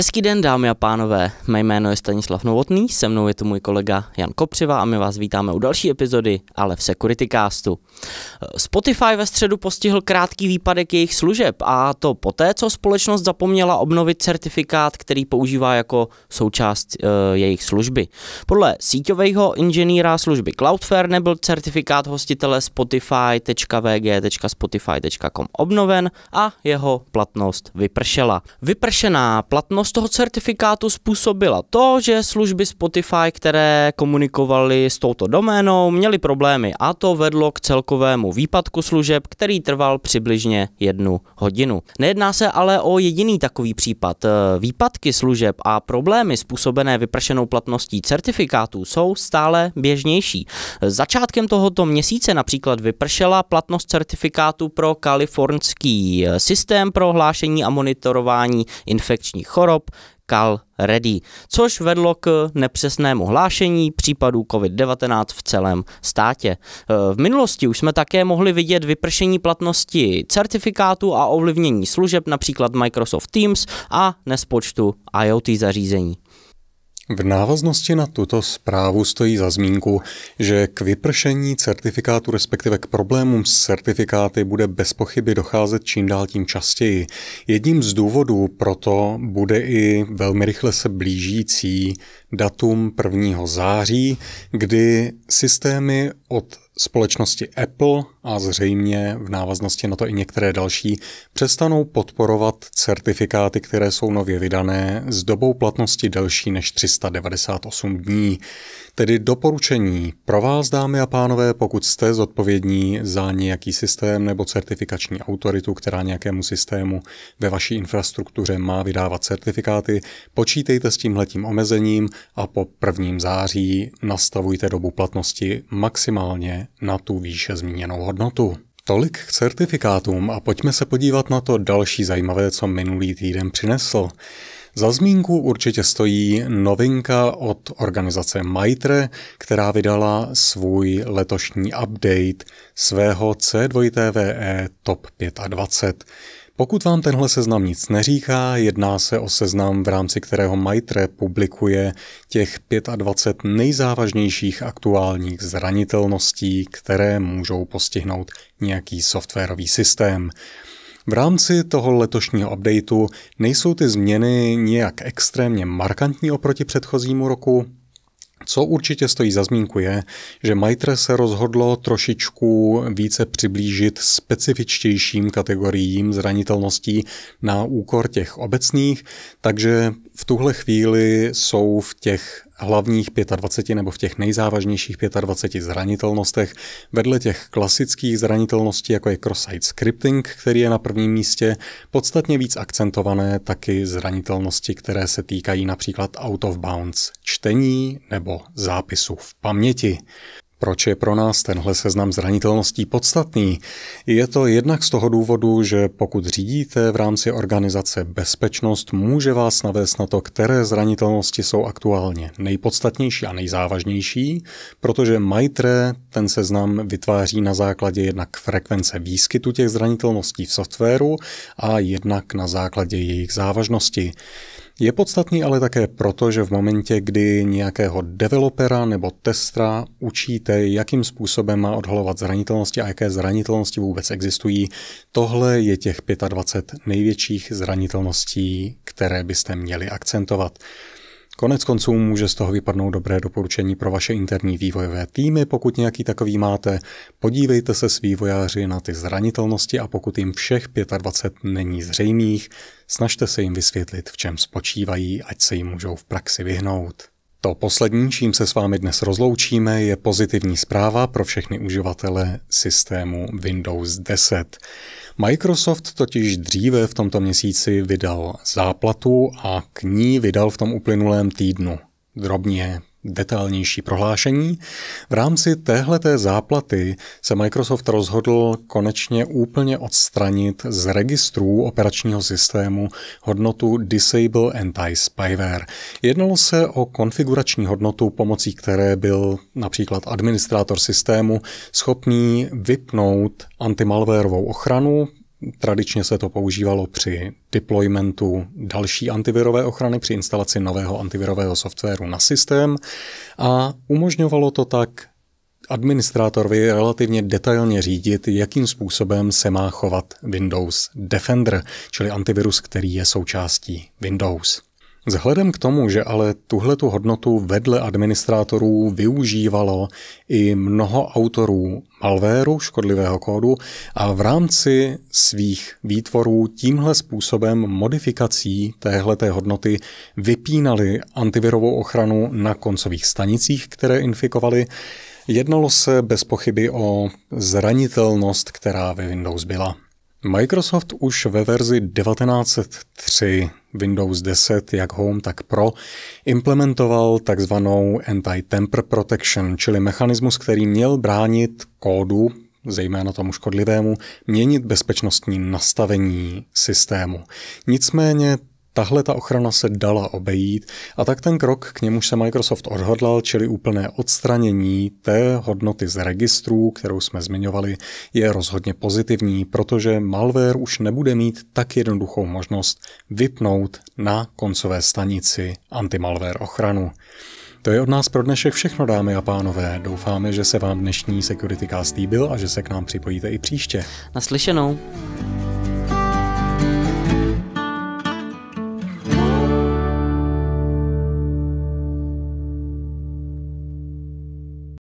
Hezký den, dámy a pánové. Mé jméno je Stanislav Novotný, se mnou je tu můj kolega Jan Kopřiva a my vás vítáme u další epizody, ale v Castu. Spotify ve středu postihl krátký výpadek jejich služeb a to poté, co společnost zapomněla obnovit certifikát, který používá jako součást e, jejich služby. Podle síťového inženýra služby Cloudflare nebyl certifikát hostitele spotify.vg.spotify.com obnoven a jeho platnost vypršela. Vypršená platnost Platnost toho certifikátu způsobila to, že služby Spotify, které komunikovaly s touto doménou, měly problémy a to vedlo k celkovému výpadku služeb, který trval přibližně jednu hodinu. Nejedná se ale o jediný takový případ. Eh, výpadky služeb a problémy způsobené vypršenou platností certifikátů jsou stále běžnější. Začátkem tohoto měsíce například vypršela platnost certifikátu pro kalifornský eh, systém pro hlášení a monitorování infekčních chorob Shop Cal Ready, což vedlo k nepřesnému hlášení případů COVID-19 v celém státě. E, v minulosti už jsme také mohli vidět vypršení platnosti certifikátu a ovlivnění služeb, například Microsoft Teams a nespočtu IoT zařízení. V návaznosti na tuto zprávu stojí za zmínku, že k vypršení certifikátu, respektive k problémům s certifikáty, bude bez pochyby docházet čím dál tím častěji. Jedním z důvodů proto bude i velmi rychle se blížící datum 1. září, kdy systémy od společnosti Apple a zřejmě v návaznosti na to i některé další přestanou podporovat certifikáty, které jsou nově vydané s dobou platnosti delší než 398 dní. Tedy doporučení pro vás, dámy a pánové, pokud jste zodpovědní za nějaký systém nebo certifikační autoritu, která nějakému systému ve vaší infrastruktuře má vydávat certifikáty, počítejte s tímhletím omezením a po 1. září nastavujte dobu platnosti maximálně na tu výše zmíněnou hodnotu. Tolik k certifikátům a pojďme se podívat na to další zajímavé, co minulý týden přinesl. Za zmínku určitě stojí novinka od organizace Maitre, která vydala svůj letošní update svého c 2 tve Top 25. Pokud vám tenhle seznam nic neříká, jedná se o seznam, v rámci kterého Maitre publikuje těch 25 nejzávažnějších aktuálních zranitelností, které můžou postihnout nějaký softwarový systém. V rámci toho letošního updateu nejsou ty změny nějak extrémně markantní oproti předchozímu roku, co určitě stojí za zmínku je, že Maitre se rozhodlo trošičku více přiblížit specifičtějším kategoriím zranitelností na úkor těch obecných, takže v tuhle chvíli jsou v těch hlavních 25 nebo v těch nejzávažnějších 25 zranitelnostech vedle těch klasických zranitelností, jako je cross-site scripting, který je na prvním místě, podstatně víc akcentované taky zranitelnosti, které se týkají například out of bounds čtení nebo zápisu v paměti. Proč je pro nás tenhle seznam zranitelností podstatný? Je to jednak z toho důvodu, že pokud řídíte v rámci organizace bezpečnost, může vás navést na to, které zranitelnosti jsou aktuálně nejpodstatnější a nejzávažnější, protože Maitre ten seznam vytváří na základě jednak frekvence výskytu těch zranitelností v softwaru a jednak na základě jejich závažnosti. Je podstatný ale také proto, že v momentě, kdy nějakého developera nebo testera učíte, jakým způsobem má odhalovat zranitelnosti a jaké zranitelnosti vůbec existují, tohle je těch 25 největších zranitelností, které byste měli akcentovat. Konec konců může z toho vypadnout dobré doporučení pro vaše interní vývojové týmy, pokud nějaký takový máte. Podívejte se s vývojáři na ty zranitelnosti a pokud jim všech 25 není zřejmých, snažte se jim vysvětlit, v čem spočívají, ať se jim můžou v praxi vyhnout. To poslední, čím se s vámi dnes rozloučíme, je pozitivní zpráva pro všechny uživatele systému Windows 10. Microsoft totiž dříve v tomto měsíci vydal záplatu a k ní vydal v tom uplynulém týdnu drobně detailnější prohlášení. V rámci téhleté záplaty se Microsoft rozhodl konečně úplně odstranit z registrů operačního systému hodnotu Disable Anti-Spyware. Jednalo se o konfigurační hodnotu, pomocí které byl například administrátor systému schopný vypnout antimalvérovou ochranu, Tradičně se to používalo při deploymentu další antivirové ochrany, při instalaci nového antivirového softwaru na systém a umožňovalo to tak administrátorovi relativně detailně řídit, jakým způsobem se má chovat Windows Defender, čili antivirus, který je součástí Windows. Vzhledem k tomu, že ale tuhle tu hodnotu vedle administrátorů využívalo i mnoho autorů malvéru, škodlivého kódu, a v rámci svých výtvorů tímhle způsobem modifikací té hodnoty vypínali antivirovou ochranu na koncových stanicích, které infikovali, jednalo se bez pochyby o zranitelnost, která ve Windows byla. Microsoft už ve verzi 1903 Windows 10, jak Home, tak Pro, implementoval takzvanou anti-temper protection, čili mechanismus, který měl bránit kódu, zejména tomu škodlivému, měnit bezpečnostní nastavení systému. Nicméně Tahle ta ochrana se dala obejít a tak ten krok, k němuž se Microsoft odhodlal, čili úplné odstranění té hodnoty z registrů, kterou jsme zmiňovali, je rozhodně pozitivní, protože malware už nebude mít tak jednoduchou možnost vypnout na koncové stanici antimalware ochranu. To je od nás pro dnešek všechno, dámy a pánové. Doufáme, že se vám dnešní Securitycast líbil a že se k nám připojíte i příště. Naslyšenou.